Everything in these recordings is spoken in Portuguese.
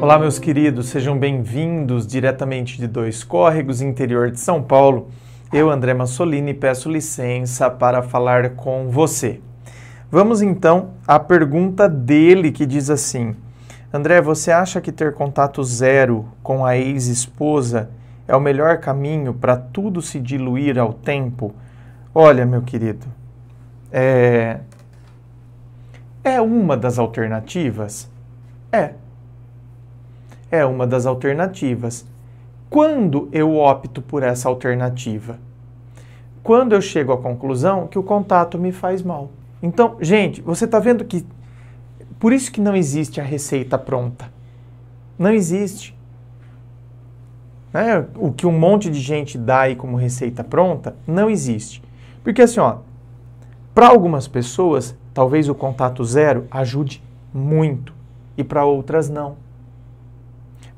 Olá, meus queridos, sejam bem-vindos diretamente de Dois Córregos, interior de São Paulo. Eu, André Massolini, peço licença para falar com você. Vamos então à pergunta dele que diz assim: André, você acha que ter contato zero com a ex-esposa é o melhor caminho para tudo se diluir ao tempo? Olha, meu querido, é. É uma das alternativas? É é uma das alternativas. Quando eu opto por essa alternativa? Quando eu chego à conclusão que o contato me faz mal. Então, gente, você está vendo que por isso que não existe a receita pronta. Não existe. Né? O que um monte de gente dá aí como receita pronta, não existe. Porque assim, ó, para algumas pessoas, talvez o contato zero ajude muito e para outras não.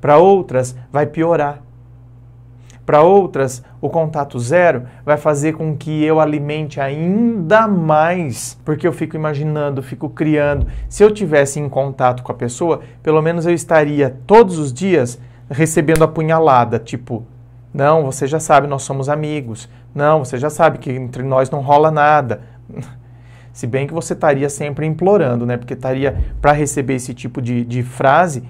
Para outras, vai piorar. Para outras, o contato zero vai fazer com que eu alimente ainda mais, porque eu fico imaginando, fico criando. Se eu tivesse em contato com a pessoa, pelo menos eu estaria todos os dias recebendo a punhalada, tipo, não, você já sabe, nós somos amigos. Não, você já sabe que entre nós não rola nada. Se bem que você estaria sempre implorando, né? Porque estaria para receber esse tipo de, de frase,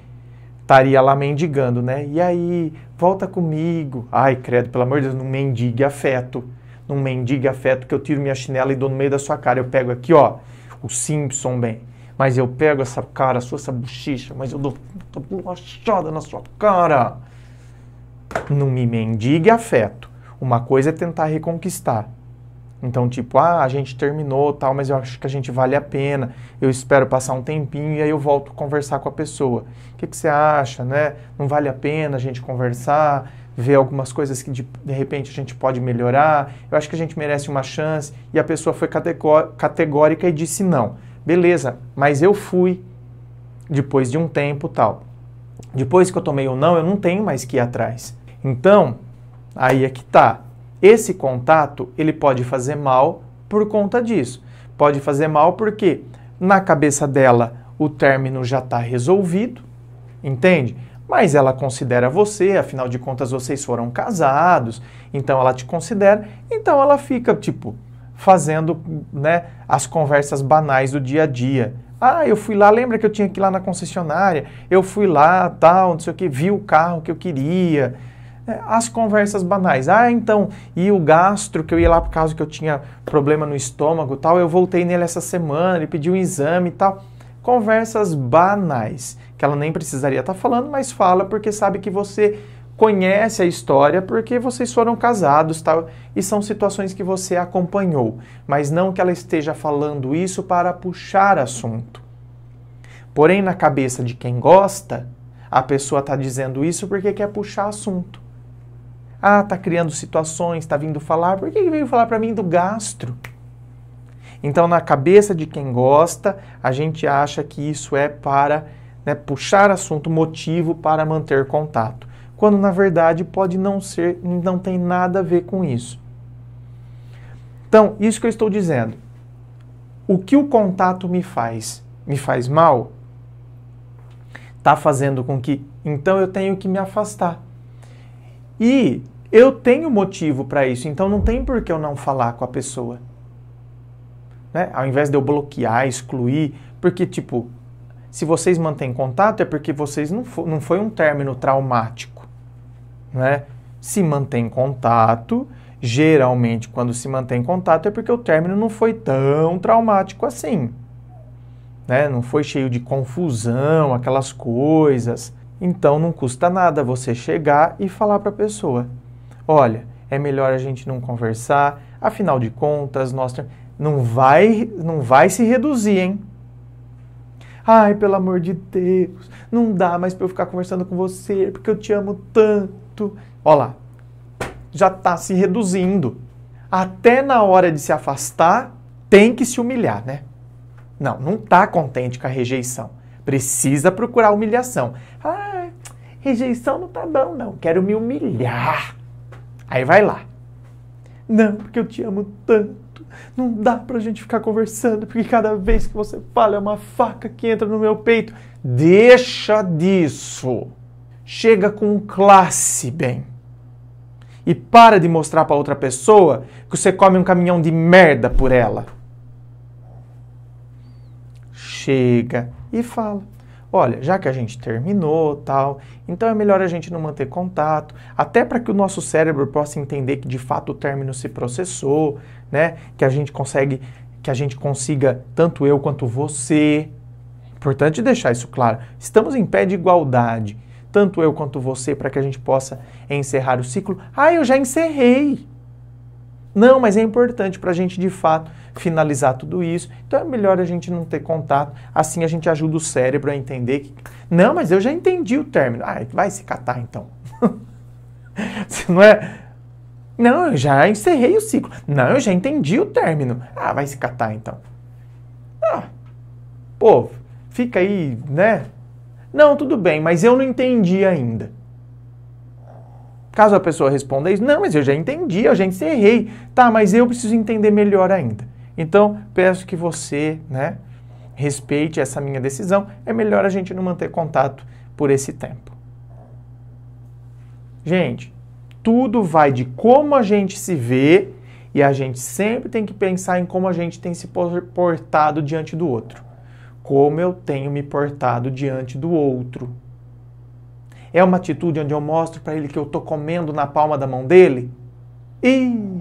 estaria lá mendigando, né? E aí, volta comigo. Ai, credo, pelo amor de Deus, não mendigue afeto. Não mendigue afeto que eu tiro minha chinela e dou no meio da sua cara. Eu pego aqui, ó, o Simpson, bem. Mas eu pego essa cara sua, essa bochicha, mas eu dou uma bolachada na sua cara. Não me mendigue afeto. Uma coisa é tentar reconquistar, então, tipo, ah, a gente terminou, tal, mas eu acho que a gente vale a pena. Eu espero passar um tempinho e aí eu volto conversar com a pessoa. O que, que você acha, né? Não vale a pena a gente conversar, ver algumas coisas que de, de repente a gente pode melhorar. Eu acho que a gente merece uma chance. E a pessoa foi categórica e disse não. Beleza, mas eu fui depois de um tempo, tal. Depois que eu tomei o não, eu não tenho mais que ir atrás. Então, aí é que tá esse contato, ele pode fazer mal por conta disso. Pode fazer mal porque na cabeça dela o término já está resolvido, entende? Mas ela considera você, afinal de contas vocês foram casados, então ela te considera, então ela fica tipo fazendo, né, as conversas banais do dia a dia. Ah, eu fui lá, lembra que eu tinha que ir lá na concessionária? Eu fui lá, tal, não sei o que, vi o carro que eu queria, é, as conversas banais. Ah, então, e o gastro que eu ia lá por causa que eu tinha problema no estômago tal, eu voltei nele essa semana, ele pediu um exame e tal. Conversas banais, que ela nem precisaria estar tá falando, mas fala porque sabe que você conhece a história porque vocês foram casados tal, e são situações que você acompanhou, mas não que ela esteja falando isso para puxar assunto. Porém, na cabeça de quem gosta, a pessoa está dizendo isso porque quer puxar assunto. Ah, tá criando situações, está vindo falar. Por que veio falar para mim do gastro? Então, na cabeça de quem gosta, a gente acha que isso é para né, puxar assunto, motivo para manter contato. Quando na verdade pode não ser, não tem nada a ver com isso. Então, isso que eu estou dizendo. O que o contato me faz? Me faz mal? Está fazendo com que então eu tenho que me afastar. E eu tenho motivo para isso, então não tem por que eu não falar com a pessoa. Né? Ao invés de eu bloquear, excluir, porque, tipo, se vocês mantêm contato é porque vocês não, fo não foi um término traumático. Né? Se mantém contato, geralmente quando se mantém contato é porque o término não foi tão traumático assim. Né? Não foi cheio de confusão, aquelas coisas. Então não custa nada você chegar e falar para a pessoa: olha, é melhor a gente não conversar, afinal de contas, nós não vai, não vai se reduzir, hein? Ai, pelo amor de Deus, não dá mais para eu ficar conversando com você, porque eu te amo tanto. Olha lá, já está se reduzindo. Até na hora de se afastar, tem que se humilhar, né? Não, não está contente com a rejeição. Precisa procurar humilhação. Ah, rejeição não tá bom, não. Quero me humilhar. Aí vai lá. Não, porque eu te amo tanto. Não dá pra gente ficar conversando, porque cada vez que você fala é uma faca que entra no meu peito. Deixa disso. Chega com classe, bem. E para de mostrar para outra pessoa que você come um caminhão de merda por ela. Chega e fala: olha, já que a gente terminou, tal, então é melhor a gente não manter contato, até para que o nosso cérebro possa entender que de fato o término se processou, né? Que a gente consegue, que a gente consiga tanto eu quanto você. Importante deixar isso claro. Estamos em pé de igualdade, tanto eu quanto você, para que a gente possa encerrar o ciclo. Ah, eu já encerrei. Não, mas é importante para a gente de fato finalizar tudo isso. Então é melhor a gente não ter contato, assim a gente ajuda o cérebro a entender que, não, mas eu já entendi o término. Ah, vai se catar então. não é. Não, eu já encerrei o ciclo. Não, eu já entendi o término. Ah, vai se catar então. Ah, pô, fica aí, né? Não, tudo bem, mas eu não entendi ainda. Caso a pessoa responda isso, não, mas eu já entendi, eu já encerrei. Tá, mas eu preciso entender melhor ainda. Então, peço que você, né, respeite essa minha decisão. É melhor a gente não manter contato por esse tempo. Gente, tudo vai de como a gente se vê e a gente sempre tem que pensar em como a gente tem se portado diante do outro. Como eu tenho me portado diante do outro. É uma atitude onde eu mostro para ele que eu tô comendo na palma da mão dele? Ih!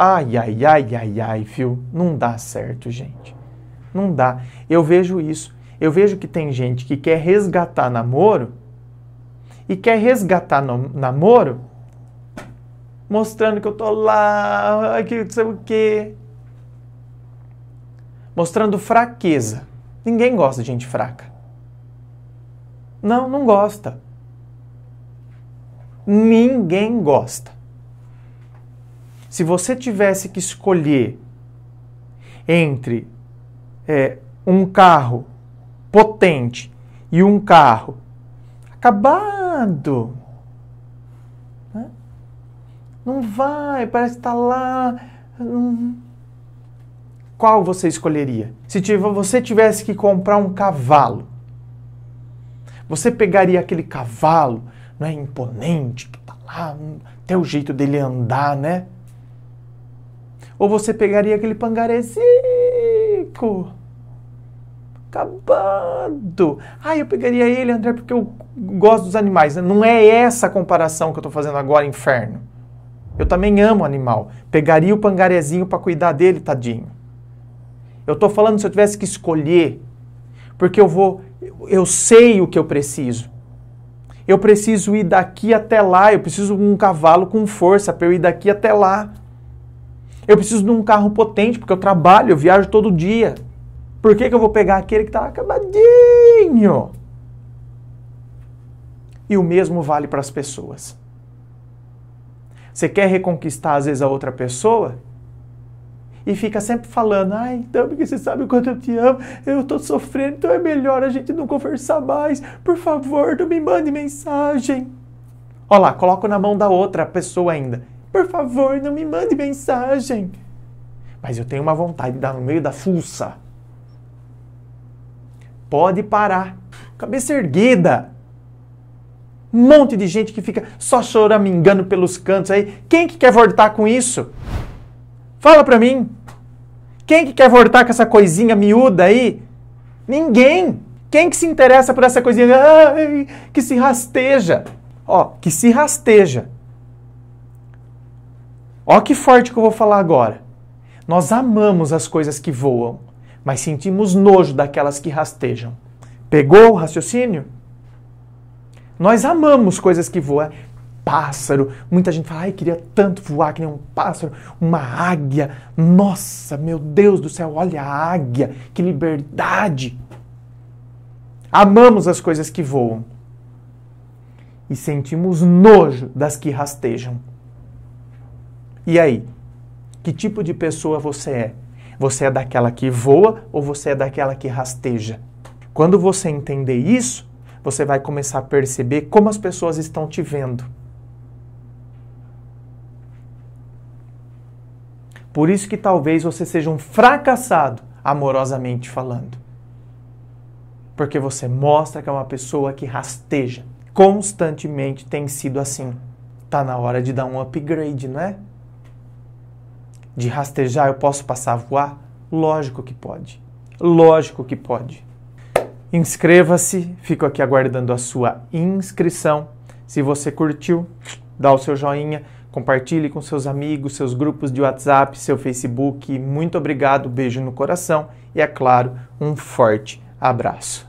Ai, ai, ai, ai, ai, viu? Não dá certo, gente. Não dá. Eu vejo isso. Eu vejo que tem gente que quer resgatar namoro e quer resgatar namoro mostrando que eu tô lá, que não sei o quê. Mostrando fraqueza. Ninguém gosta de gente fraca. Não, não gosta. Ninguém gosta. Se você tivesse que escolher entre é, um carro potente e um carro acabado, né? não vai, parece que está lá. Hum. Qual você escolheria? Se você tivesse que comprar um cavalo, você pegaria aquele cavalo, não é imponente, que está lá, hum, até o jeito dele andar, né? Ou você pegaria aquele pangarezico? Acabado. Ah, eu pegaria ele, André, porque eu gosto dos animais. Né? Não é essa a comparação que eu estou fazendo agora, inferno. Eu também amo animal. Pegaria o pangarezinho para cuidar dele, tadinho. Eu estou falando se eu tivesse que escolher, porque eu vou, eu sei o que eu preciso. Eu preciso ir daqui até lá, eu preciso de um cavalo com força para eu ir daqui até lá. Eu preciso de um carro potente, porque eu trabalho, eu viajo todo dia. Por que, que eu vou pegar aquele que está acabadinho? E o mesmo vale para as pessoas. Você quer reconquistar, às vezes, a outra pessoa? E fica sempre falando, ah, então, porque você sabe o quanto eu te amo, eu estou sofrendo, então é melhor a gente não conversar mais. Por favor, não me mande mensagem. Olha lá, coloco na mão da outra pessoa ainda. Por favor, não me mande mensagem. Mas eu tenho uma vontade de dar no meio da fuça. Pode parar. Cabeça erguida. Um monte de gente que fica só choramingando pelos cantos aí. Quem que quer voltar com isso? Fala pra mim. Quem que quer voltar com essa coisinha miúda aí? Ninguém. Quem que se interessa por essa coisinha Ai, que se rasteja? Ó, que se rasteja. Ó que forte que eu vou falar agora. Nós amamos as coisas que voam, mas sentimos nojo daquelas que rastejam. Pegou o raciocínio? Nós amamos coisas que voam. É pássaro, muita gente fala, ai, queria tanto voar que nem um pássaro, uma águia. Nossa, meu Deus do céu, olha a águia, que liberdade. Amamos as coisas que voam e sentimos nojo das que rastejam. E aí? Que tipo de pessoa você é? Você é daquela que voa ou você é daquela que rasteja? Quando você entender isso, você vai começar a perceber como as pessoas estão te vendo. Por isso que talvez você seja um fracassado, amorosamente falando. Porque você mostra que é uma pessoa que rasteja. Constantemente tem sido assim. Tá na hora de dar um upgrade, não é? de rastejar eu posso passar a voar? Lógico que pode. Lógico que pode. Inscreva-se, fico aqui aguardando a sua inscrição. Se você curtiu, dá o seu joinha, compartilhe com seus amigos, seus grupos de WhatsApp, seu Facebook. Muito obrigado, beijo no coração e, é claro, um forte abraço.